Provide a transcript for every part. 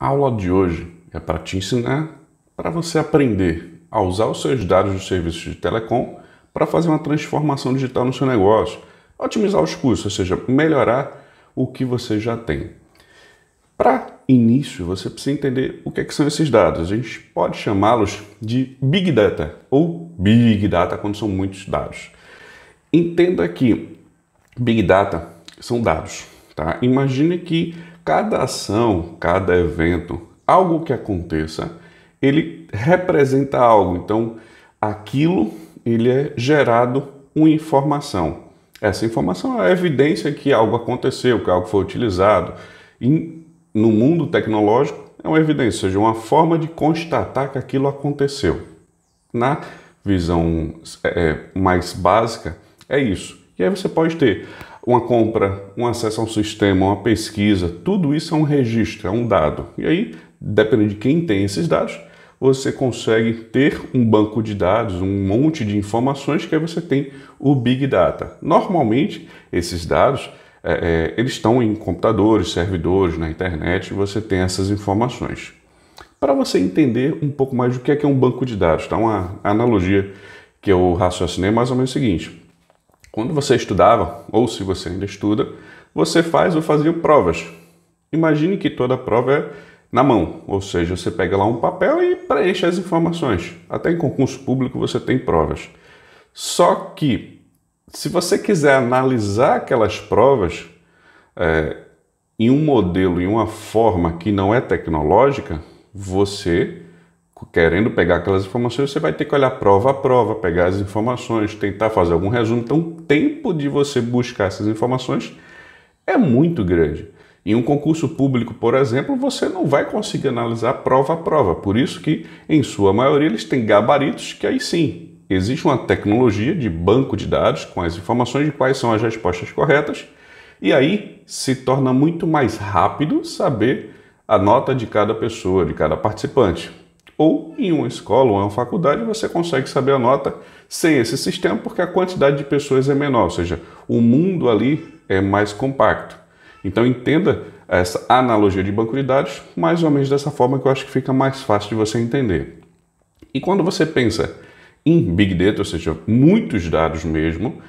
A aula de hoje é para te ensinar, para você aprender a usar os seus dados dos serviços de telecom para fazer uma transformação digital no seu negócio, otimizar os custos, ou seja, melhorar o que você já tem. Para início, você precisa entender o que, é que são esses dados. A gente pode chamá-los de Big Data ou Big Data quando são muitos dados. Entenda que Big Data são dados. Tá? Imagine que cada ação, cada evento, algo que aconteça, ele representa algo. Então, aquilo ele é gerado uma informação. Essa informação é a evidência que algo aconteceu, que algo foi utilizado. E no mundo tecnológico, é uma evidência, ou seja, uma forma de constatar que aquilo aconteceu. Na visão é, é mais básica, é isso. E aí você pode ter uma compra, um acesso a um sistema, uma pesquisa, tudo isso é um registro, é um dado. E aí, dependendo de quem tem esses dados, você consegue ter um banco de dados, um monte de informações que aí você tem o Big Data. Normalmente, esses dados é, é eles estão em computadores, servidores, na internet, você tem essas informações. Para você entender um pouco mais do que é, que é um banco de dados, tá? uma analogia que eu raciocinei é mais ou menos o seguinte. Quando você estudava, ou se você ainda estuda, você faz ou fazia provas. Imagine que toda prova é na mão, ou seja, você pega lá um papel e preenche as informações. Até em concurso público você tem provas. Só que, se você quiser analisar aquelas provas é, em um modelo, em uma forma que não é tecnológica, você querendo pegar aquelas informações, você vai ter que olhar prova a prova, pegar as informações, tentar fazer algum resumo. Então, o tempo de você buscar essas informações é muito grande. Em um concurso público, por exemplo, você não vai conseguir analisar prova a prova. Por isso que, em sua maioria, eles têm gabaritos que aí sim. Existe uma tecnologia de banco de dados com as informações de quais são as respostas corretas, e aí se torna muito mais rápido saber a nota de cada pessoa, de cada participante ou em uma escola ou uma faculdade, você consegue saber a nota sem esse sistema, porque a quantidade de pessoas é menor, ou seja, o mundo ali é mais compacto. Então entenda essa analogia de banco de dados mais ou menos dessa forma que eu acho que fica mais fácil de você entender. E quando você pensa em Big Data, ou seja, muitos dados mesmo,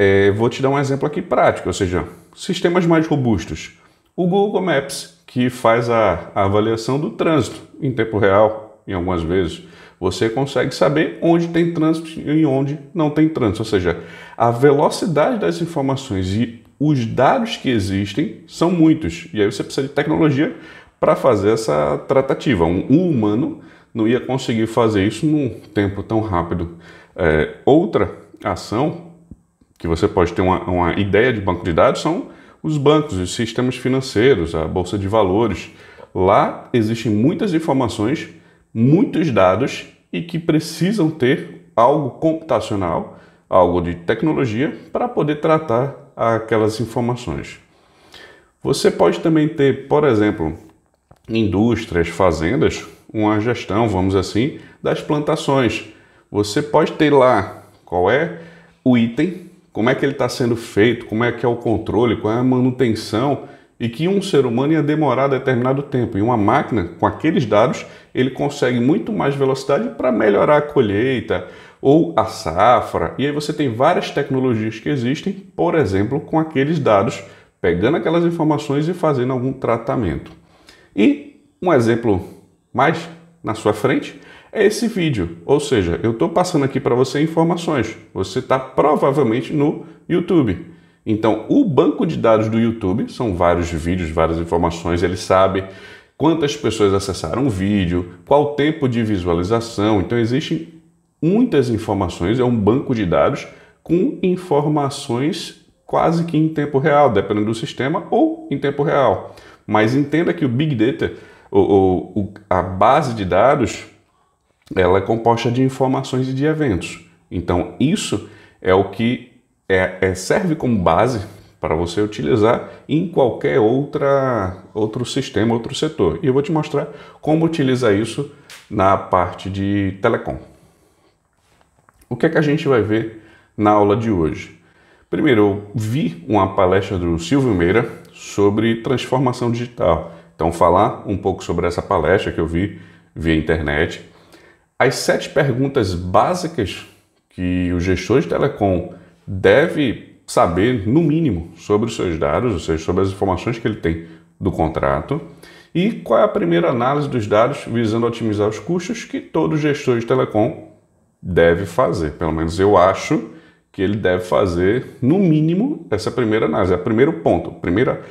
é, vou te dar um exemplo aqui prático, ou seja, sistemas mais robustos. O Google Maps, que faz a, a avaliação do trânsito em tempo real, em algumas vezes, você consegue saber onde tem trânsito e onde não tem trânsito. Ou seja, a velocidade das informações e os dados que existem são muitos. E aí você precisa de tecnologia para fazer essa tratativa. Um, humano não ia conseguir fazer isso num tempo tão rápido. É, outra ação que você pode ter uma, uma ideia de banco de dados são os bancos, os sistemas financeiros, a bolsa de valores. Lá existem muitas informações muitos dados e que precisam ter algo computacional, algo de tecnologia, para poder tratar aquelas informações. Você pode também ter, por exemplo, indústrias, fazendas, uma gestão, vamos assim, das plantações. Você pode ter lá qual é o item, como é que ele está sendo feito, como é que é o controle, qual é a manutenção e que um ser humano ia demorar determinado tempo. E uma máquina, com aqueles dados, ele consegue muito mais velocidade para melhorar a colheita ou a safra. E aí você tem várias tecnologias que existem, por exemplo, com aqueles dados, pegando aquelas informações e fazendo algum tratamento. E um exemplo mais na sua frente é esse vídeo, ou seja, eu estou passando aqui para você informações. Você está provavelmente no YouTube. Então, o banco de dados do YouTube são vários vídeos, várias informações, ele sabe quantas pessoas acessaram o vídeo, qual o tempo de visualização. Então, existem muitas informações, é um banco de dados com informações quase que em tempo real, dependendo do sistema, ou em tempo real. Mas entenda que o Big Data, ou, a base de dados, ela é composta de informações e de eventos. Então, isso é o que é, é, serve como base para você utilizar em qualquer outra, outro sistema, outro setor. E eu vou te mostrar como utilizar isso na parte de telecom. O que é que a gente vai ver na aula de hoje? Primeiro, eu vi uma palestra do Silvio Meira sobre transformação digital. Então, falar um pouco sobre essa palestra que eu vi via internet. As sete perguntas básicas que os gestores de telecom deve saber, no mínimo, sobre os seus dados, ou seja, sobre as informações que ele tem do contrato. E qual é a primeira análise dos dados visando otimizar os custos que todo gestor de telecom deve fazer? Pelo menos eu acho que ele deve fazer, no mínimo, essa primeira análise. É o primeiro ponto, primeira,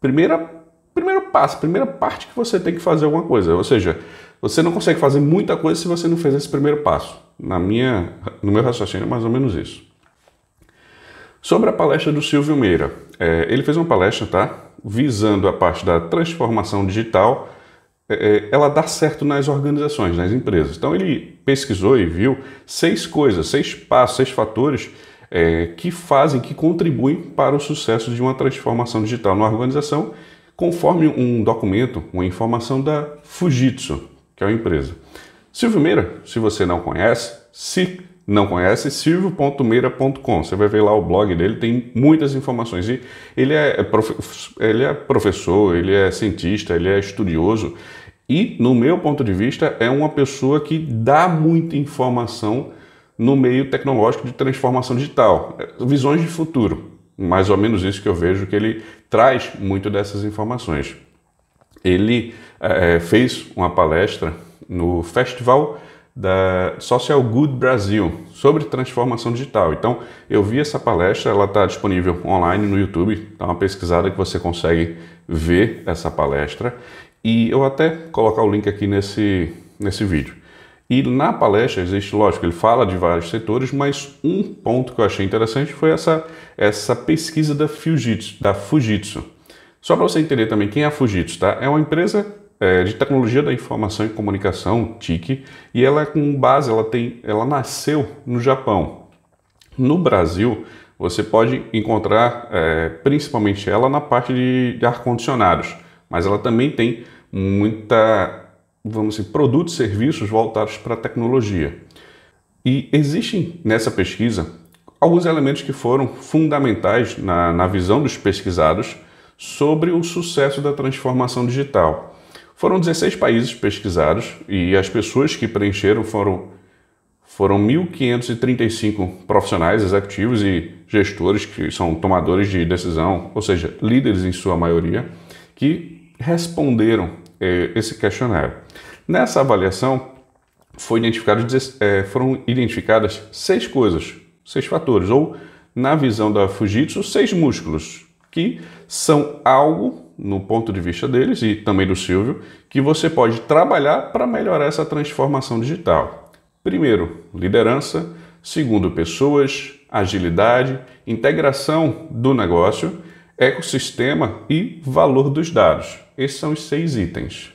primeira, primeiro passo, primeira parte que você tem que fazer alguma coisa. Ou seja, você não consegue fazer muita coisa se você não fez esse primeiro passo. Na minha, no meu raciocínio é mais ou menos isso. Sobre a palestra do Silvio Meira, é, ele fez uma palestra, tá? Visando a parte da transformação digital, é, é ela dá certo nas organizações, nas empresas. Então ele pesquisou e viu seis coisas, seis passos, seis fatores é, que fazem, que contribuem para o sucesso de uma transformação digital numa organização, conforme um documento, uma informação da Fujitsu, que é uma empresa. Silvio Meira, se você não conhece, se não conhece, silvio.meira.com. Você vai ver lá o blog dele, tem muitas informações. E ele é, ele é professor, ele é cientista, ele é estudioso. E, no meu ponto de vista, é uma pessoa que dá muita informação no meio tecnológico de transformação digital. Visões de futuro. Mais ou menos isso que eu vejo que ele traz muito dessas informações. Ele é, fez uma palestra no Festival da Social é Good Brasil sobre transformação digital. Então, eu vi essa palestra, ela está disponível online no YouTube, dá tá uma pesquisada que você consegue ver essa palestra e eu até colocar o link aqui nesse, nesse vídeo. E na palestra existe, lógico, ele fala de vários setores, mas um ponto que eu achei interessante foi essa, essa pesquisa da Fujitsu, da Fujitsu. Só para você entender também quem é a Fujitsu, tá? É uma empresa é, de Tecnologia da Informação e Comunicação, TIC, e ela é com base, ela, tem, ela nasceu no Japão. No Brasil, você pode encontrar é, principalmente ela na parte de, de ar-condicionados, mas ela também tem muita, vamos dizer, produtos e serviços voltados para a tecnologia. E existem nessa pesquisa alguns elementos que foram fundamentais na, na visão dos pesquisados sobre o sucesso da transformação digital. Foram 16 países pesquisados e as pessoas que preencheram foram, foram 1.535 profissionais, executivos e gestores, que são tomadores de decisão, ou seja, líderes em sua maioria, que responderam eh, esse questionário. Nessa avaliação, foi identificado, eh, foram identificadas seis coisas, seis fatores, ou, na visão da Fujitsu, seis músculos, que são algo no ponto de vista deles e também do Silvio, que você pode trabalhar para melhorar essa transformação digital. Primeiro, liderança. Segundo, pessoas, agilidade, integração do negócio, ecossistema e valor dos dados. Esses são os seis itens.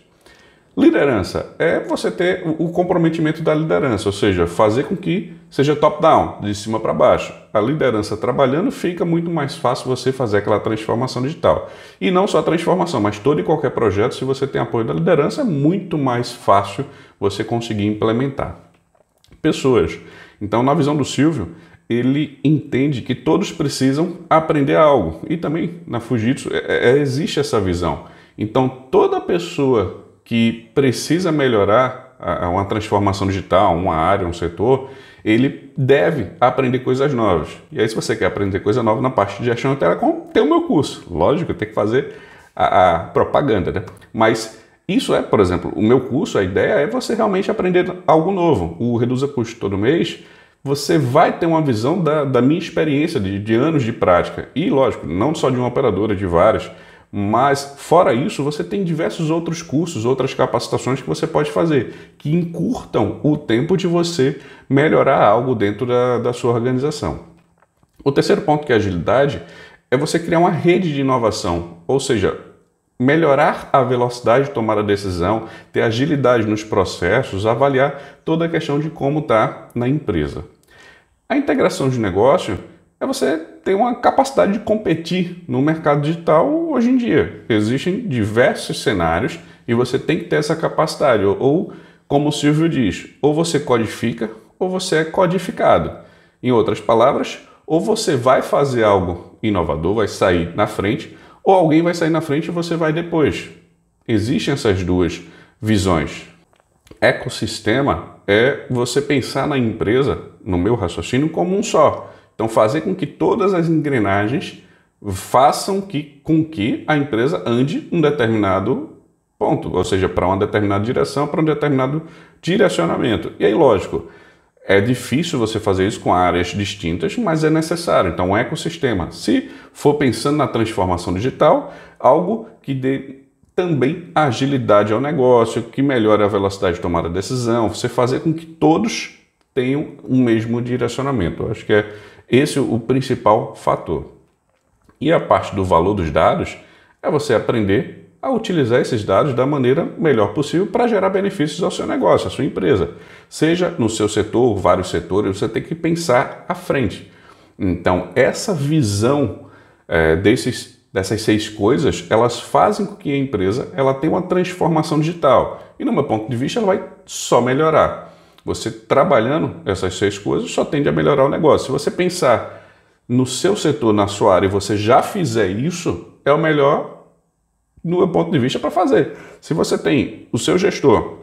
Liderança é você ter o comprometimento da liderança, ou seja, fazer com que seja top-down, de cima para baixo. A liderança trabalhando fica muito mais fácil você fazer aquela transformação digital. E não só a transformação, mas todo e qualquer projeto, se você tem apoio da liderança, é muito mais fácil você conseguir implementar. Pessoas. Então, na visão do Silvio, ele entende que todos precisam aprender algo. E também na Fujitsu é, é, é existe essa visão. Então, toda pessoa que precisa melhorar a, a uma transformação digital, uma área, um setor, ele deve aprender coisas novas. E aí, se você quer aprender coisa nova na parte de gestão de telecom, tem o meu curso. Lógico, eu tenho que fazer a, a propaganda, né? Mas isso é, por exemplo, o meu curso, a ideia é você realmente aprender algo novo. O Reduza Custo todo mês, você vai ter uma visão da, da minha experiência de, de anos de prática. E, lógico, não só de uma operadora, de várias. Mas, fora isso, você tem diversos outros cursos, outras capacitações que você pode fazer, que encurtam o tempo de você melhorar algo dentro da, da sua organização. O terceiro ponto, que é agilidade, é você criar uma rede de inovação, ou seja, melhorar a velocidade de tomar a decisão, ter agilidade nos processos, avaliar toda a questão de como está na empresa. A integração de negócio é você ter uma capacidade de competir no mercado digital hoje em dia. Existem diversos cenários e você tem que ter essa capacidade. Ou, ou como o Silvio diz, ou você codifica ou você é codificado. Em outras palavras, ou você vai fazer algo inovador, vai sair na frente, ou alguém vai sair na frente e você vai depois. Existem essas duas visões. Ecossistema é você pensar na empresa, no meu raciocínio, como um só. Então, fazer com que todas as engrenagens façam que, com que a empresa ande um determinado ponto, ou seja, para uma determinada direção, para um determinado direcionamento. E aí, lógico, é difícil você fazer isso com áreas distintas, mas é necessário. Então, um ecossistema. Se for pensando na transformação digital, algo que dê também agilidade ao negócio, que melhore a velocidade de tomada de decisão, você fazer com que todos tenham o mesmo direcionamento. Eu acho que é esse é o principal fator. E a parte do valor dos dados é você aprender a utilizar esses dados da maneira melhor possível para gerar benefícios ao seu negócio, à sua empresa. Seja no seu setor, vários setores, você tem que pensar à frente. Então, essa visão é, desses, dessas seis coisas, elas fazem com que a empresa ela tenha uma transformação digital. E, no meu ponto de vista, ela vai só melhorar. Você trabalhando essas seis coisas só tende a melhorar o negócio. Se você pensar no seu setor, na sua área, e você já fizer isso, é o melhor, no meu ponto de vista, para fazer. Se você tem o seu gestor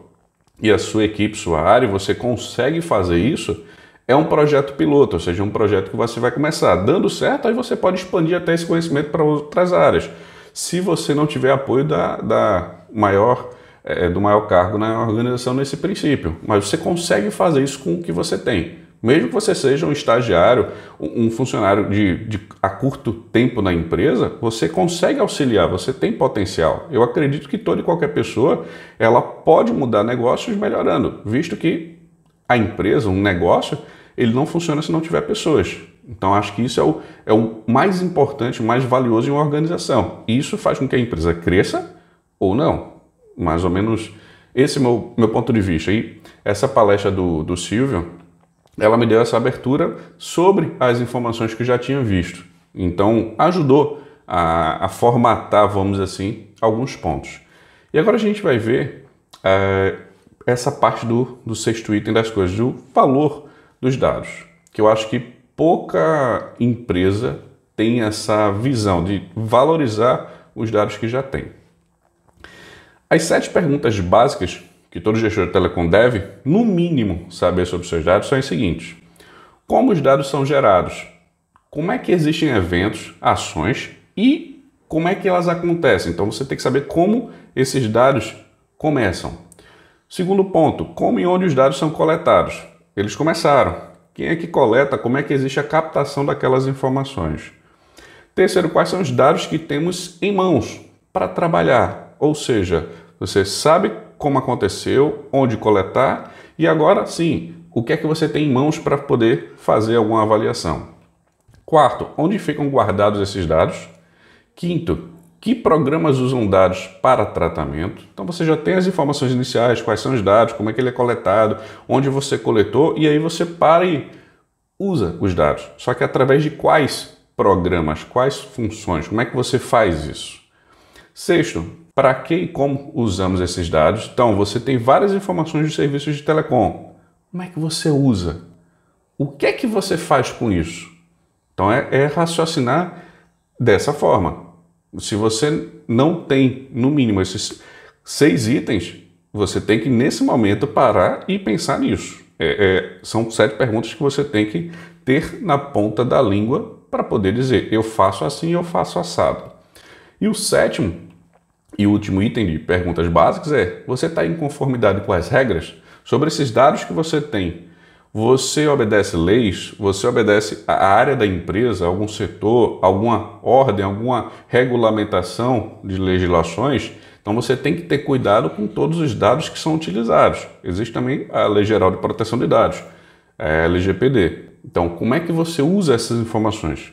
e a sua equipe, sua área, e você consegue fazer isso, é um projeto piloto, ou seja, um projeto que você vai começar. Dando certo, aí você pode expandir até esse conhecimento para outras áreas. Se você não tiver apoio da, da maior é, é, do maior cargo na organização nesse princípio. Mas você consegue fazer isso com o que você tem. Mesmo que você seja um estagiário, um funcionário de, de, a curto tempo na empresa, você consegue auxiliar, você tem potencial. Eu acredito que toda e qualquer pessoa ela pode mudar negócios melhorando, visto que a empresa, um negócio, ele não funciona se não tiver pessoas. Então, acho que isso é o, é o mais importante, mais valioso em uma organização. isso faz com que a empresa cresça ou não mais ou menos esse meu, meu ponto de vista. E essa palestra do, do Silvio, ela me deu essa abertura sobre as informações que eu já tinha visto. Então, ajudou a, a formatar, vamos assim, alguns pontos. E agora a gente vai ver eh, essa parte do, do sexto item das coisas, do valor dos dados, que eu acho que pouca empresa tem essa visão de valorizar os dados que já tem. As sete perguntas básicas que todo gestor de telecom deve, no mínimo, saber sobre seus dados são as seguintes: como os dados são gerados, como é que existem eventos, ações e como é que elas acontecem. Então você tem que saber como esses dados começam. Segundo ponto, como e onde os dados são coletados. Eles começaram. Quem é que coleta? Como é que existe a captação daquelas informações? Terceiro, quais são os dados que temos em mãos para trabalhar? Ou seja, você sabe como aconteceu, onde coletar e agora sim, o que é que você tem em mãos para poder fazer alguma avaliação. Quarto, onde ficam guardados esses dados? Quinto, que programas usam dados para tratamento? Então você já tem as informações iniciais, quais são os dados, como é que ele é coletado, onde você coletou e aí você para e usa os dados. Só que através de quais programas, quais funções, como é que você faz isso? Sexto, para que e como usamos esses dados. Então, você tem várias informações de serviços de telecom. Como é que você usa? O que é que você faz com isso? Então, é, é raciocinar dessa forma. Se você não tem, no mínimo, esses seis itens, você tem que, nesse momento, parar e pensar nisso. É, é, são sete perguntas que você tem que ter na ponta da língua para poder dizer eu faço assim, eu faço assado. E o sétimo e o último item de perguntas básicas é: você está em conformidade com as regras? Sobre esses dados que você tem, você obedece leis? Você obedece a área da empresa, algum setor, alguma ordem, alguma regulamentação de legislações? Então você tem que ter cuidado com todos os dados que são utilizados. Existe também a Lei Geral de Proteção de Dados, a é, LGPD. Então, como é que você usa essas informações?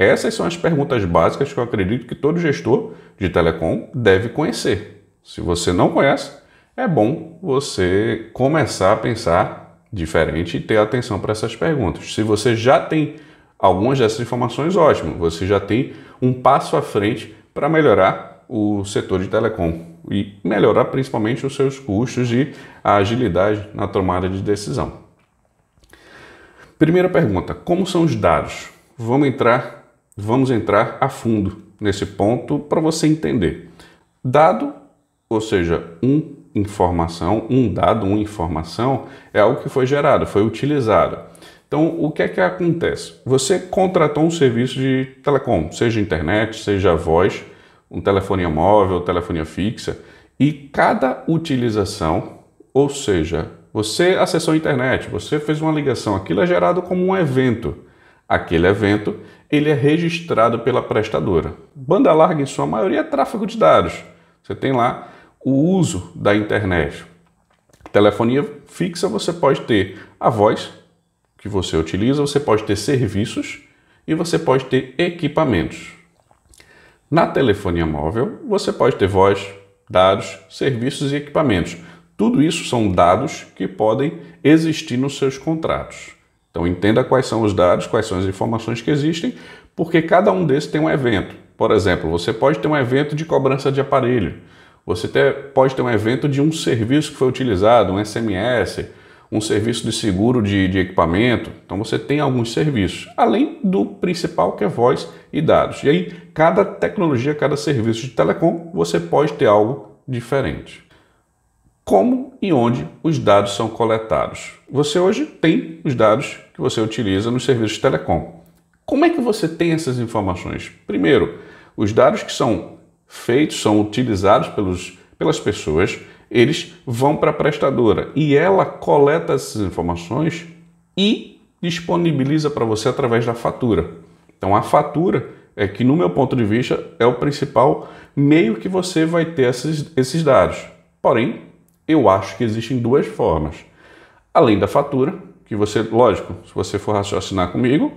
Essas são as perguntas básicas que eu acredito que todo gestor de telecom deve conhecer. Se você não conhece, é bom você começar a pensar diferente e ter atenção para essas perguntas. Se você já tem algumas dessas informações, ótimo, você já tem um passo à frente para melhorar o setor de telecom e melhorar principalmente os seus custos e a agilidade na tomada de decisão. Primeira pergunta: como são os dados? Vamos entrar Vamos entrar a fundo nesse ponto para você entender. Dado, ou seja, um informação, um dado, uma informação, é algo que foi gerado, foi utilizado. Então, o que é que acontece? Você contratou um serviço de telecom, seja internet, seja voz, um telefonia móvel, telefonia fixa, e cada utilização, ou seja, você acessou a internet, você fez uma ligação, aquilo é gerado como um evento. Aquele evento ele é registrado pela prestadora. Banda larga, em sua maioria, é tráfego de dados. Você tem lá o uso da internet. Telefonia fixa, você pode ter a voz que você utiliza, você pode ter serviços e você pode ter equipamentos. Na telefonia móvel, você pode ter voz, dados, serviços e equipamentos. Tudo isso são dados que podem existir nos seus contratos. Então entenda quais são os dados, quais são as informações que existem, porque cada um desses tem um evento. Por exemplo, você pode ter um evento de cobrança de aparelho, você ter, pode ter um evento de um serviço que foi utilizado, um SMS, um serviço de seguro de, de equipamento. Então você tem alguns serviços, além do principal que é voz e dados. E aí, cada tecnologia, cada serviço de telecom, você pode ter algo diferente como e onde os dados são coletados. Você hoje tem os dados que você utiliza nos serviços de telecom. Como é que você tem essas informações? Primeiro, os dados que são feitos, são utilizados pelos, pelas pessoas, eles vão para a prestadora e ela coleta essas informações e disponibiliza para você através da fatura. Então, a fatura é que, no meu ponto de vista, é o principal meio que você vai ter esses, esses dados. Porém, eu acho que existem duas formas. Além da fatura, que você, lógico, se você for raciocinar comigo,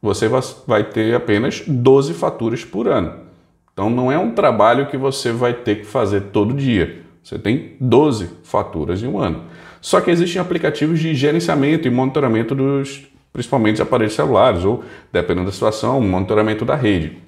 você vai ter apenas 12 faturas por ano. Então não é um trabalho que você vai ter que fazer todo dia. Você tem 12 faturas em um ano. Só que existem aplicativos de gerenciamento e monitoramento dos principalmente aparelhos celulares ou, dependendo da situação, monitoramento da rede.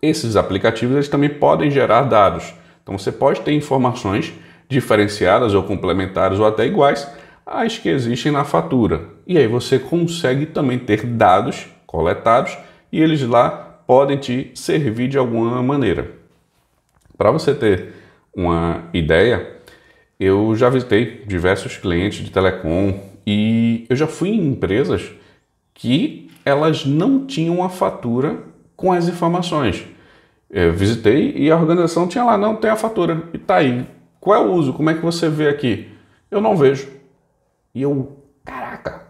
Esses aplicativos eles também podem gerar dados. Então você pode ter informações diferenciadas ou complementares ou até iguais às que existem na fatura. E aí você consegue também ter dados coletados e eles lá podem te servir de alguma maneira. Para você ter uma ideia, eu já visitei diversos clientes de telecom e eu já fui em empresas que elas não tinham a fatura com as informações. Eu visitei e a organização tinha lá, não tem a fatura. E tá aí, qual é o uso? Como é que você vê aqui? Eu não vejo. E eu, caraca,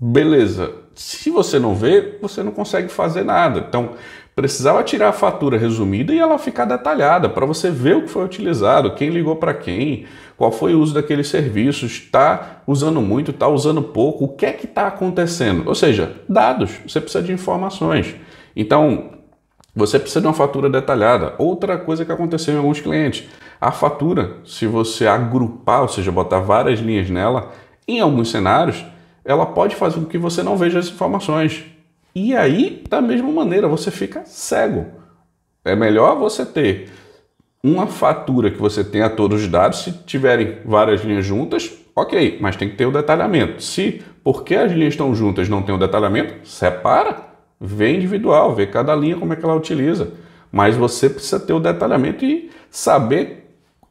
beleza. Se você não vê, você não consegue fazer nada. Então, precisava tirar a fatura resumida e ela ficar detalhada para você ver o que foi utilizado, quem ligou para quem, qual foi o uso daqueles serviços, está usando muito, está usando pouco, o que é que está acontecendo? Ou seja, dados, você precisa de informações. Então, você precisa de uma fatura detalhada. Outra coisa que aconteceu em alguns clientes, a fatura, se você agrupar, ou seja, botar várias linhas nela, em alguns cenários, ela pode fazer com que você não veja as informações. E aí, da mesma maneira, você fica cego. É melhor você ter uma fatura que você tenha todos os dados, se tiverem várias linhas juntas, ok, mas tem que ter o detalhamento. Se porque as linhas estão juntas não tem o detalhamento, separa, vê individual, vê cada linha como é que ela utiliza. Mas você precisa ter o detalhamento e saber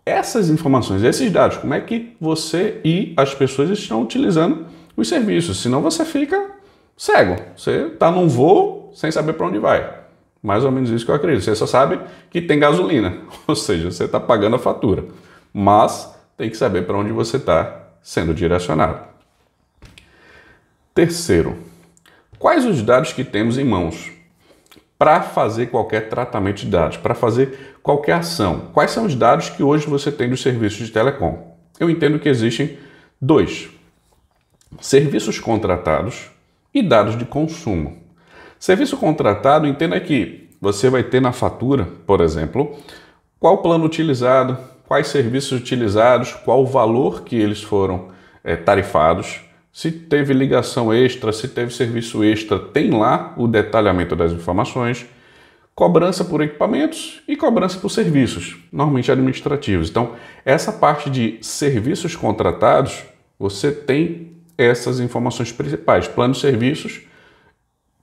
essas informações, esses dados, como é que você e as pessoas estão utilizando os serviços. Senão você fica cego. Você está num voo sem saber para onde vai. Mais ou menos isso que eu acredito. Você só sabe que tem gasolina, ou seja, você está pagando a fatura. Mas tem que saber para onde você está sendo direcionado. Terceiro, quais os dados que temos em mãos? para fazer qualquer tratamento de dados, para fazer qualquer ação. Quais são os dados que hoje você tem dos serviços de telecom? Eu entendo que existem dois: serviços contratados e dados de consumo. Serviço contratado, entenda que você vai ter na fatura, por exemplo, qual plano utilizado, quais serviços utilizados, qual o valor que eles foram é, tarifados se teve ligação extra, se teve serviço extra, tem lá o detalhamento das informações. Cobrança por equipamentos e cobrança por serviços, normalmente administrativos. Então, essa parte de serviços contratados, você tem essas informações principais: planos, serviços,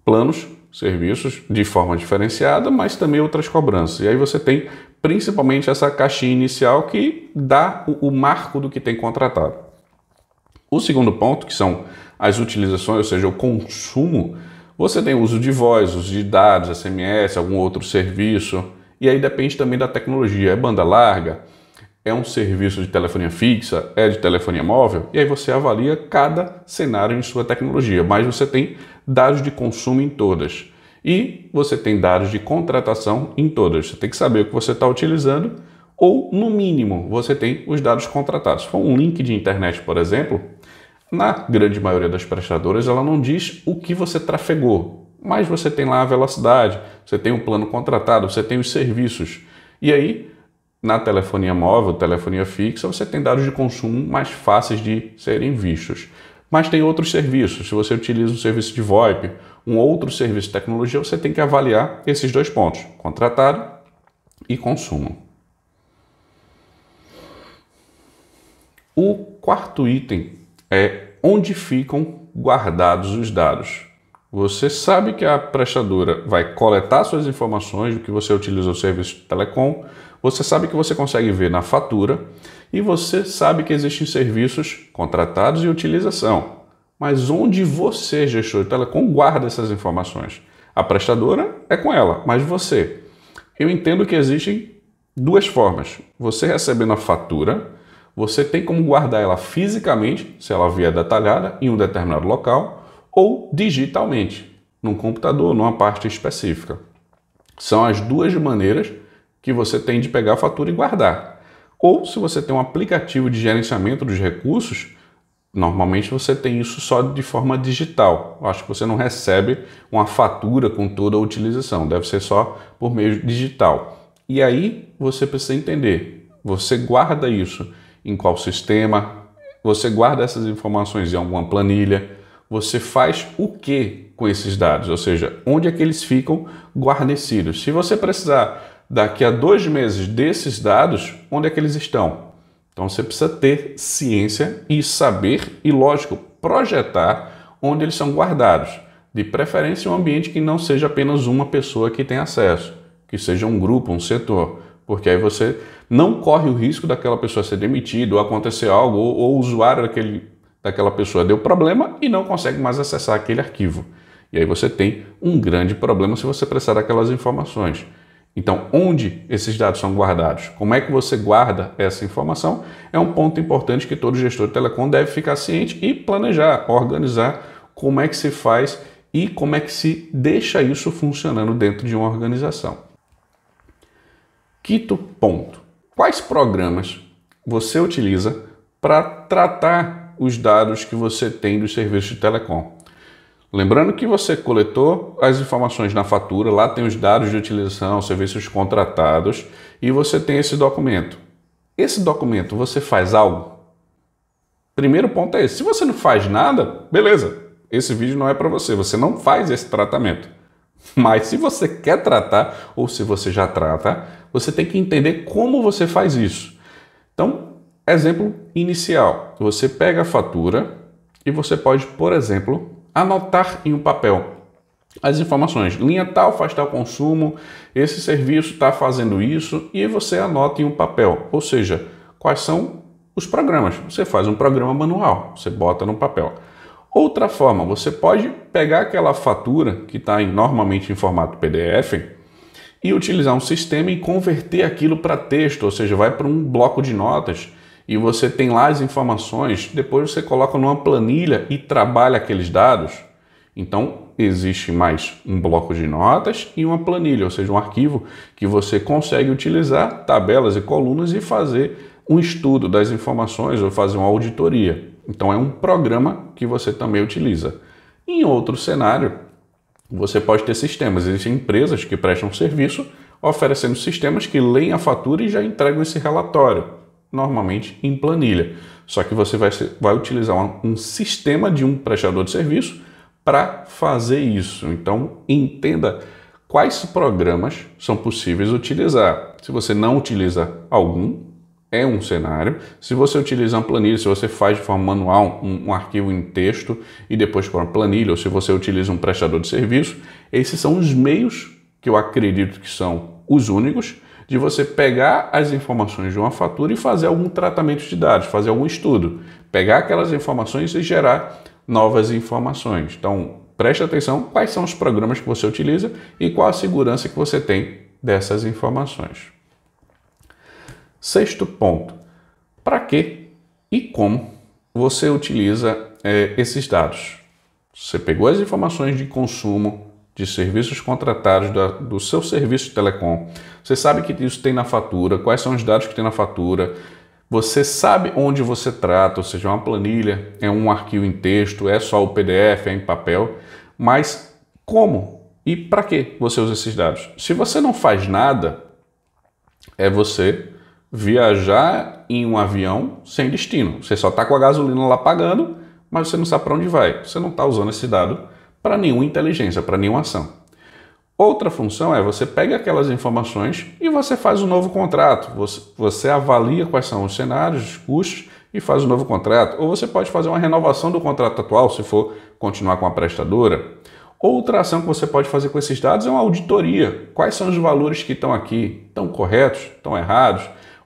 planos, serviços de forma diferenciada, mas também outras cobranças. E aí você tem principalmente essa caixinha inicial que dá o, o marco do que tem contratado. O segundo ponto, que são as utilizações, ou seja, o consumo, você tem o uso de voz, uso de dados, SMS, algum outro serviço. E aí depende também da tecnologia. É banda larga? É um serviço de telefonia fixa? É de telefonia móvel? E aí você avalia cada cenário em sua tecnologia, mas você tem dados de consumo em todas. E você tem dados de contratação em todas. Você tem que saber o que você está utilizando ou, no mínimo, você tem os dados contratados. Se for um link de internet, por exemplo, na grande maioria das prestadoras, ela não diz o que você trafegou, mas você tem lá a velocidade, você tem o plano contratado, você tem os serviços. E aí, na telefonia móvel, telefonia fixa, você tem dados de consumo mais fáceis de serem vistos. Mas tem outros serviços. Se você utiliza um serviço de VoIP, um outro serviço de tecnologia, você tem que avaliar esses dois pontos: contratado e consumo. O quarto item é onde ficam guardados os dados. Você sabe que a prestadora vai coletar suas informações do que você utiliza o serviço de telecom, você sabe que você consegue ver na fatura e você sabe que existem serviços contratados e utilização. Mas onde você, gestor de telecom, guarda essas informações? A prestadora é com ela, mas você. Eu entendo que existem duas formas: você recebendo a fatura você tem como guardar ela fisicamente, se ela vier detalhada, em um determinado local, ou digitalmente, num computador, numa pasta específica. São as duas maneiras que você tem de pegar a fatura e guardar. Ou se você tem um aplicativo de gerenciamento dos recursos, normalmente você tem isso só de forma digital. Eu acho que você não recebe uma fatura com toda a utilização, deve ser só por meio digital. E aí você precisa entender, você guarda isso em qual sistema, você guarda essas informações em alguma planilha, você faz o que com esses dados, ou seja, onde é que eles ficam guarnecidos. Se você precisar daqui a dois meses desses dados, onde é que eles estão? Então você precisa ter ciência e saber e, lógico, projetar onde eles são guardados. De preferência, um ambiente que não seja apenas uma pessoa que tem acesso, que seja um grupo, um setor porque aí você não corre o risco daquela pessoa ser demitida, ou acontecer algo, ou, ou o usuário daquele, daquela pessoa deu problema e não consegue mais acessar aquele arquivo. E aí você tem um grande problema se você precisar aquelas informações. Então, onde esses dados são guardados? Como é que você guarda essa informação? É um ponto importante que todo gestor de telecom deve ficar ciente e planejar, organizar como é que se faz e como é que se deixa isso funcionando dentro de uma organização. Quinto ponto: quais programas você utiliza para tratar os dados que você tem dos serviços de telecom? Lembrando que você coletou as informações na fatura, lá tem os dados de utilização, serviços contratados e você tem esse documento. Esse documento você faz algo? Primeiro ponto é esse. Se você não faz nada, beleza, esse vídeo não é para você, você não faz esse tratamento. Mas se você quer tratar ou se você já trata, você tem que entender como você faz isso. Então, exemplo inicial: você pega a fatura e você pode, por exemplo, anotar em um papel as informações. Linha tal faz tal consumo, esse serviço está fazendo isso e você anota em um papel. Ou seja, quais são os programas? Você faz um programa manual, você bota no papel. Outra forma, você pode pegar aquela fatura que está normalmente em formato PDF e utilizar um sistema e converter aquilo para texto, ou seja, vai para um bloco de notas e você tem lá as informações, depois você coloca numa planilha e trabalha aqueles dados. Então, existe mais um bloco de notas e uma planilha, ou seja, um arquivo que você consegue utilizar tabelas e colunas e fazer um estudo das informações ou fazer uma auditoria. Então, é um programa que você também utiliza. Em outro cenário, você pode ter sistemas. Existem empresas que prestam serviço oferecendo sistemas que leem a fatura e já entregam esse relatório, normalmente em planilha. Só que você vai, vai utilizar um, um sistema de um prestador de serviço para fazer isso. Então, entenda quais programas são possíveis utilizar. Se você não utiliza algum, é um cenário. Se você utiliza uma planilha, se você faz de forma manual um, um arquivo em texto e depois para uma planilha, ou se você utiliza um prestador de serviço, esses são os meios que eu acredito que são os únicos de você pegar as informações de uma fatura e fazer algum tratamento de dados, fazer algum estudo, pegar aquelas informações e gerar novas informações. Então, preste atenção quais são os programas que você utiliza e qual a segurança que você tem dessas informações. Sexto ponto: para que e como você utiliza é, esses dados? Você pegou as informações de consumo de serviços contratados da, do seu serviço de telecom, você sabe que isso tem na fatura, quais são os dados que tem na fatura, você sabe onde você trata, ou seja, uma planilha, é um arquivo em texto, é só o PDF, é em papel, mas como e para que você usa esses dados? Se você não faz nada, é você viajar em um avião sem destino. Você só está com a gasolina lá pagando, mas você não sabe para onde vai. Você não está usando esse dado para nenhuma inteligência, para nenhuma ação. Outra função é você pega aquelas informações e você faz um novo contrato. Você, você, avalia quais são os cenários, os custos e faz um novo contrato. Ou você pode fazer uma renovação do contrato atual, se for continuar com a prestadora. Outra ação que você pode fazer com esses dados é uma auditoria. Quais são os valores que estão aqui? Estão corretos? Estão errados?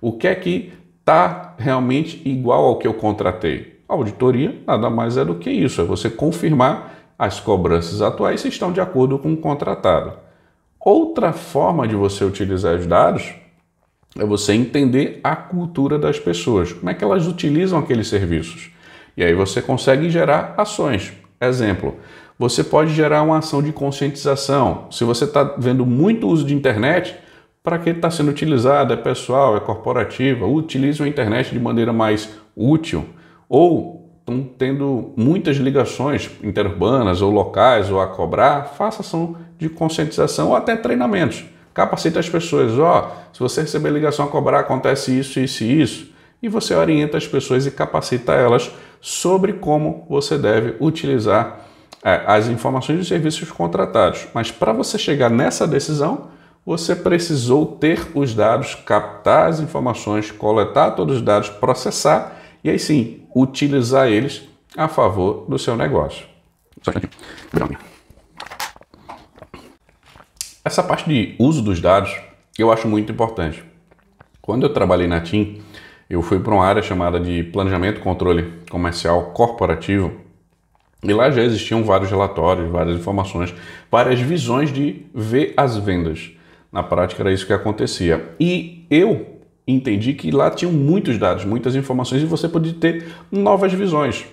O que é que está realmente igual ao que eu contratei? A auditoria nada mais é do que isso, é você confirmar as cobranças atuais se estão de acordo com o contratado. Outra forma de você utilizar os dados é você entender a cultura das pessoas, como é que elas utilizam aqueles serviços. E aí você consegue gerar ações. Exemplo, você pode gerar uma ação de conscientização. Se você está vendo muito uso de internet, para que está sendo utilizada, é pessoal, é corporativa, Utilize a internet de maneira mais útil ou estão tendo muitas ligações interurbanas ou locais ou a cobrar, faça ação de conscientização ou até treinamentos. Capacita as pessoas, ó, oh, se você receber ligação a cobrar, acontece isso, isso e isso. E você orienta as pessoas e capacita elas sobre como você deve utilizar é, as informações dos serviços contratados. Mas para você chegar nessa decisão, você precisou ter os dados, captar as informações, coletar todos os dados, processar e aí sim utilizar eles a favor do seu negócio. Essa parte de uso dos dados eu acho muito importante. Quando eu trabalhei na TIM, eu fui para uma área chamada de planejamento, controle comercial corporativo e lá já existiam vários relatórios, várias informações, várias visões de ver as vendas. Na prática era isso que acontecia. E eu entendi que lá tinham muitos dados, muitas informações e você podia ter novas visões.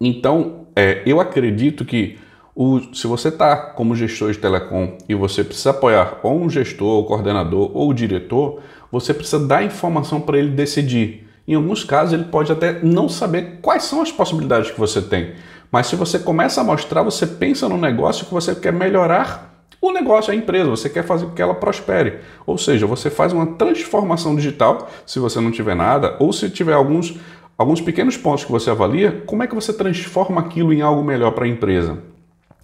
Então, é, eu acredito que o, se você está como gestor de telecom e você precisa apoiar ou um gestor, ou coordenador, ou diretor, você precisa dar informação para ele decidir. Em alguns casos, ele pode até não saber quais são as possibilidades que você tem. Mas se você começa a mostrar, você pensa no negócio que você quer melhorar o negócio, é a empresa, você quer fazer com que ela prospere. Ou seja, você faz uma transformação digital, se você não tiver nada, ou se tiver alguns, alguns pequenos pontos que você avalia, como é que você transforma aquilo em algo melhor para a empresa?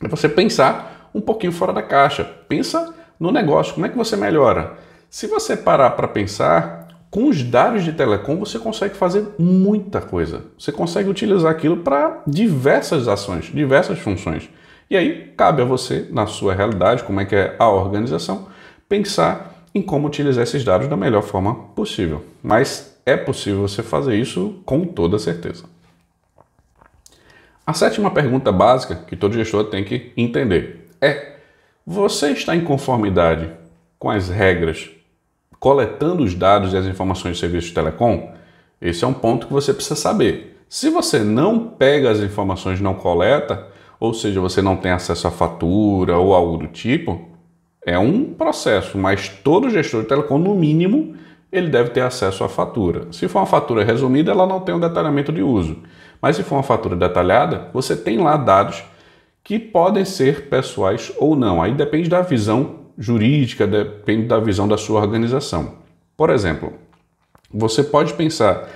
É você pensar um pouquinho fora da caixa. Pensa no negócio, como é que você melhora? Se você parar para pensar, com os dados de telecom você consegue fazer muita coisa. Você consegue utilizar aquilo para diversas ações, diversas funções. E aí cabe a você, na sua realidade, como é que é a organização, pensar em como utilizar esses dados da melhor forma possível. Mas é possível você fazer isso com toda certeza. A sétima pergunta básica que todo gestor tem que entender é: você está em conformidade com as regras coletando os dados e as informações de serviço de telecom? Esse é um ponto que você precisa saber. Se você não pega as informações, não coleta, ou seja, você não tem acesso à fatura ou algo do tipo, é um processo, mas todo gestor de telecom, no mínimo, ele deve ter acesso à fatura. Se for uma fatura resumida, ela não tem um detalhamento de uso. Mas se for uma fatura detalhada, você tem lá dados que podem ser pessoais ou não. Aí depende da visão jurídica, depende da visão da sua organização. Por exemplo, você pode pensar,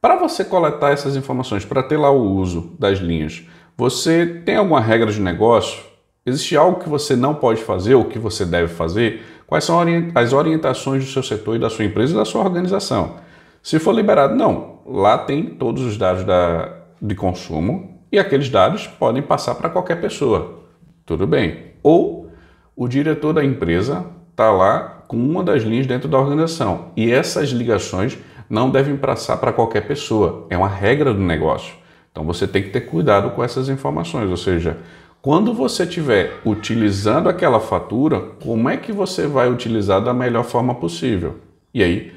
para você coletar essas informações, para ter lá o uso das linhas, você tem alguma regra de negócio? Existe algo que você não pode fazer ou que você deve fazer? Quais são as orientações do seu setor e da sua empresa e da sua organização? Se for liberado, não. Lá tem todos os dados da, de consumo e aqueles dados podem passar para qualquer pessoa. Tudo bem. Ou o diretor da empresa está lá com uma das linhas dentro da organização e essas ligações não devem passar para qualquer pessoa. É uma regra do negócio. Então você tem que ter cuidado com essas informações, ou seja, quando você estiver utilizando aquela fatura, como é que você vai utilizar da melhor forma possível? E aí,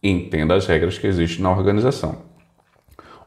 entenda as regras que existem na organização.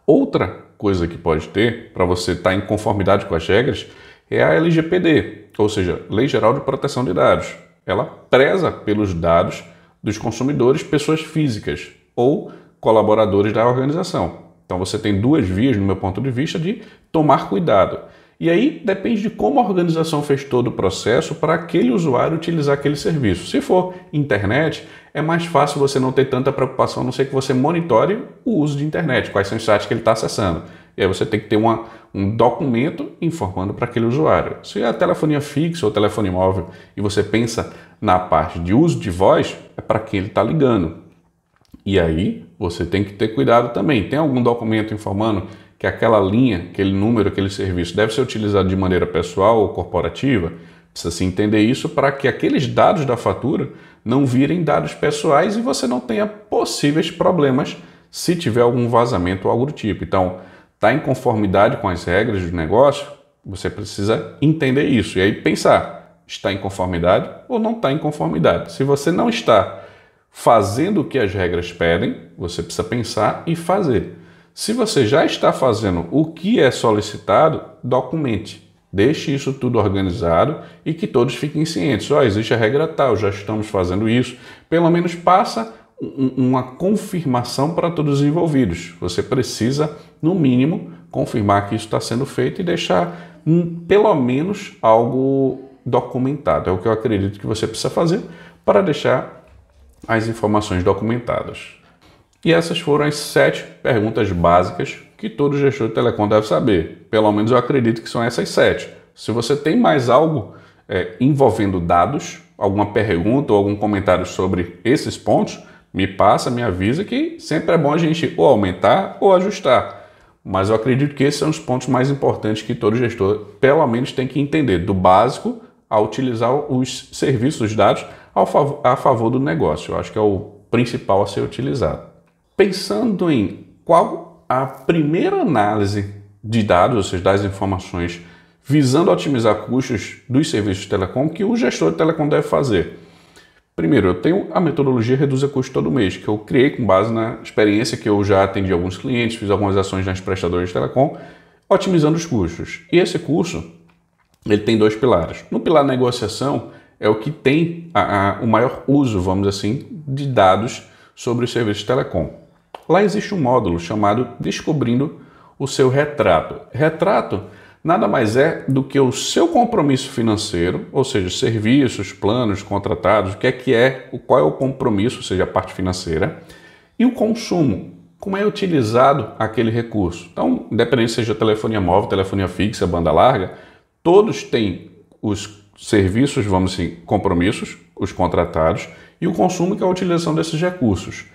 Outra coisa que pode ter para você estar tá em conformidade com as regras é a LGPD, ou seja, Lei Geral de Proteção de Dados. Ela preza pelos dados dos consumidores, pessoas físicas ou colaboradores da organização. Então você tem duas vias, no meu ponto de vista, de tomar cuidado. E aí depende de como a organização fez todo o processo para aquele usuário utilizar aquele serviço. Se for internet, é mais fácil você não ter tanta preocupação, a não ser que você monitore o uso de internet, quais são os sites que ele está acessando. E aí você tem que ter uma, um documento informando para aquele usuário. Se é a telefonia fixa ou telefone móvel e você pensa na parte de uso de voz, é para quem ele está ligando. E aí você tem que ter cuidado também. Tem algum documento informando que aquela linha, aquele número, aquele serviço deve ser utilizado de maneira pessoal ou corporativa? Precisa se entender isso para que aqueles dados da fatura não virem dados pessoais e você não tenha possíveis problemas se tiver algum vazamento ou algo do tipo. Então, está em conformidade com as regras do negócio? Você precisa entender isso e aí pensar: está em conformidade ou não está em conformidade? Se você não está fazendo o que as regras pedem, você precisa pensar e fazer. Se você já está fazendo o que é solicitado, documente. Deixe isso tudo organizado e que todos fiquem cientes. Ó, oh, existe a regra tal, já estamos fazendo isso. Pelo menos passa uma confirmação para todos os envolvidos. Você precisa, no mínimo, confirmar que isso está sendo feito e deixar um, pelo menos algo documentado. É o que eu acredito que você precisa fazer para deixar as informações documentadas. E essas foram as sete perguntas básicas que todo gestor de telecom deve saber. Pelo menos eu acredito que são essas sete. Se você tem mais algo é, envolvendo dados, alguma pergunta ou algum comentário sobre esses pontos, me passa, me avisa que sempre é bom a gente ou aumentar ou ajustar. Mas eu acredito que esses são os pontos mais importantes que todo gestor, pelo menos, tem que entender, do básico a utilizar os serviços, os dados fav a favor do negócio. Eu acho que é o principal a ser utilizado. Pensando em qual a primeira análise de dados, ou seja, das informações, visando otimizar custos dos serviços de telecom, que o gestor de telecom deve fazer. Primeiro, eu tenho a metodologia Reduza Custo Todo Mês, que eu criei com base na experiência que eu já atendi alguns clientes, fiz algumas ações nas prestadoras de telecom, otimizando os custos. E esse curso, ele tem dois pilares. No pilar negociação, é o que tem a, a, o maior uso, vamos assim, de dados sobre os serviços de telecom. Lá existe um módulo chamado Descobrindo o seu retrato. Retrato nada mais é do que o seu compromisso financeiro, ou seja, serviços, planos contratados, o que é que é, qual é o compromisso, ou seja, a parte financeira, e o consumo, como é utilizado aquele recurso. Então, independente seja telefonia móvel, telefonia fixa, banda larga, todos têm os serviços, vamos assim, compromissos, os contratados, e o consumo, que é a utilização desses recursos.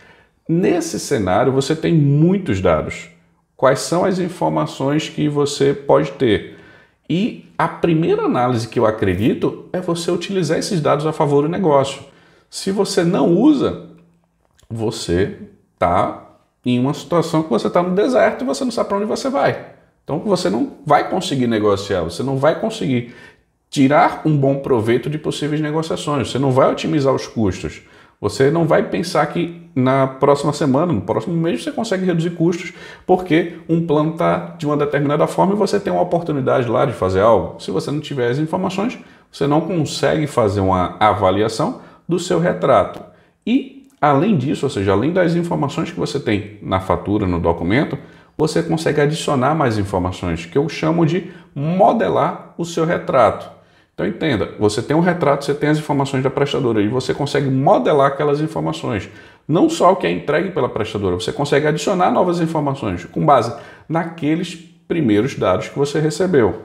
Nesse cenário, você tem muitos dados. Quais são as informações que você pode ter? E a primeira análise que eu acredito é você utilizar esses dados a favor do negócio. Se você não usa, você está em uma situação que você está no deserto e você não sabe para onde você vai. Então você não vai conseguir negociar, você não vai conseguir tirar um bom proveito de possíveis negociações. Você não vai otimizar os custos. Você não vai pensar que na próxima semana, no próximo mês, você consegue reduzir custos porque um plano está de uma determinada forma e você tem uma oportunidade lá de fazer algo. Se você não tiver as informações, você não consegue fazer uma avaliação do seu retrato. E, além disso, ou seja, além das informações que você tem na fatura, no documento, você consegue adicionar mais informações, que eu chamo de modelar o seu retrato. Então entenda, você tem um retrato, você tem as informações da prestadora e você consegue modelar aquelas informações. Não só o que é entregue pela prestadora, você consegue adicionar novas informações com base naqueles primeiros dados que você recebeu.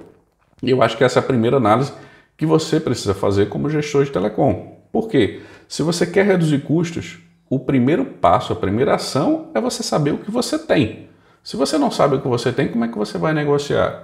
E eu acho que essa é a primeira análise que você precisa fazer como gestor de telecom. Por quê? Se você quer reduzir custos, o primeiro passo, a primeira ação é você saber o que você tem. Se você não sabe o que você tem, como é que você vai negociar?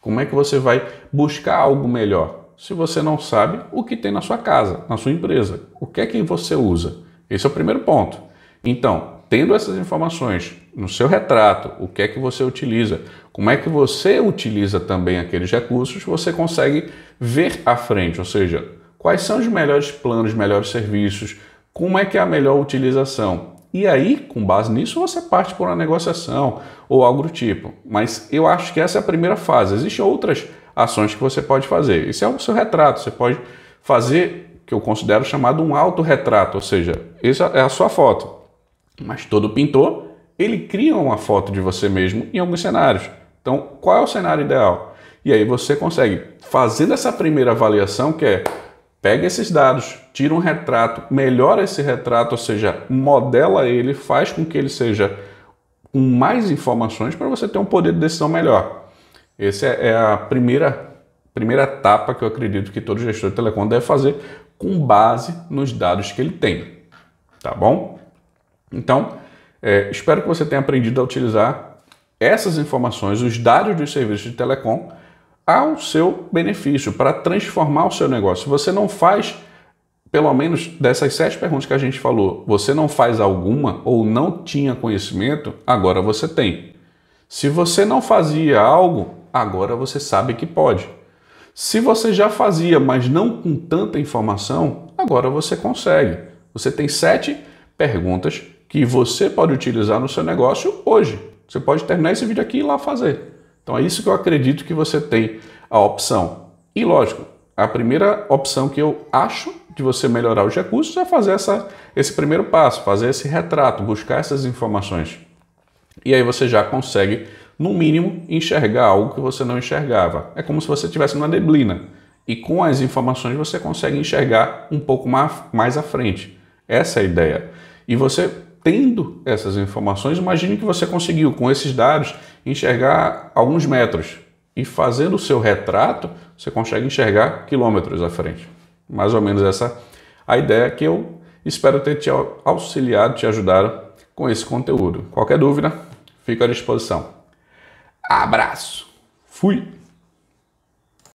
Como é que você vai buscar algo melhor? se você não sabe o que tem na sua casa, na sua empresa, o que é que você usa. Esse é o primeiro ponto. Então, tendo essas informações no seu retrato, o que é que você utiliza, como é que você utiliza também aqueles recursos, você consegue ver à frente, ou seja, quais são os melhores planos, melhores serviços, como é que é a melhor utilização. E aí, com base nisso, você parte por uma negociação ou algo do tipo. Mas eu acho que essa é a primeira fase. Existem outras fases ações que você pode fazer. Isso é o seu retrato, você pode fazer o que eu considero chamado um autorretrato, ou seja, essa é a sua foto. Mas todo pintor, ele cria uma foto de você mesmo em alguns cenários. Então, qual é o cenário ideal? E aí você consegue, fazendo essa primeira avaliação, que é pega esses dados, tira um retrato, melhora esse retrato, ou seja, modela ele, faz com que ele seja com mais informações para você ter um poder de decisão melhor. Essa é, é a primeira, primeira etapa que eu acredito que todo gestor de telecom deve fazer com base nos dados que ele tem. Tá bom? Então, é, espero que você tenha aprendido a utilizar essas informações, os dados dos serviços de telecom, ao seu benefício, para transformar o seu negócio. Se você não faz, pelo menos dessas sete perguntas que a gente falou, você não faz alguma ou não tinha conhecimento, agora você tem. Se você não fazia algo, agora você sabe que pode. Se você já fazia, mas não com tanta informação, agora você consegue. Você tem sete perguntas que você pode utilizar no seu negócio hoje. Você pode terminar esse vídeo aqui e ir lá fazer. Então é isso que eu acredito que você tem a opção. E lógico, a primeira opção que eu acho de você melhorar os recursos é fazer essa, esse primeiro passo, fazer esse retrato, buscar essas informações. E aí você já consegue no mínimo, enxergar algo que você não enxergava. É como se você estivesse numa neblina. E com as informações você consegue enxergar um pouco mais à frente. Essa é a ideia. E você tendo essas informações, imagine que você conseguiu, com esses dados, enxergar alguns metros. E fazendo o seu retrato, você consegue enxergar quilômetros à frente. Mais ou menos essa a ideia que eu espero ter te auxiliado, te ajudado com esse conteúdo. Qualquer dúvida, fico à disposição. Abraço. Fui.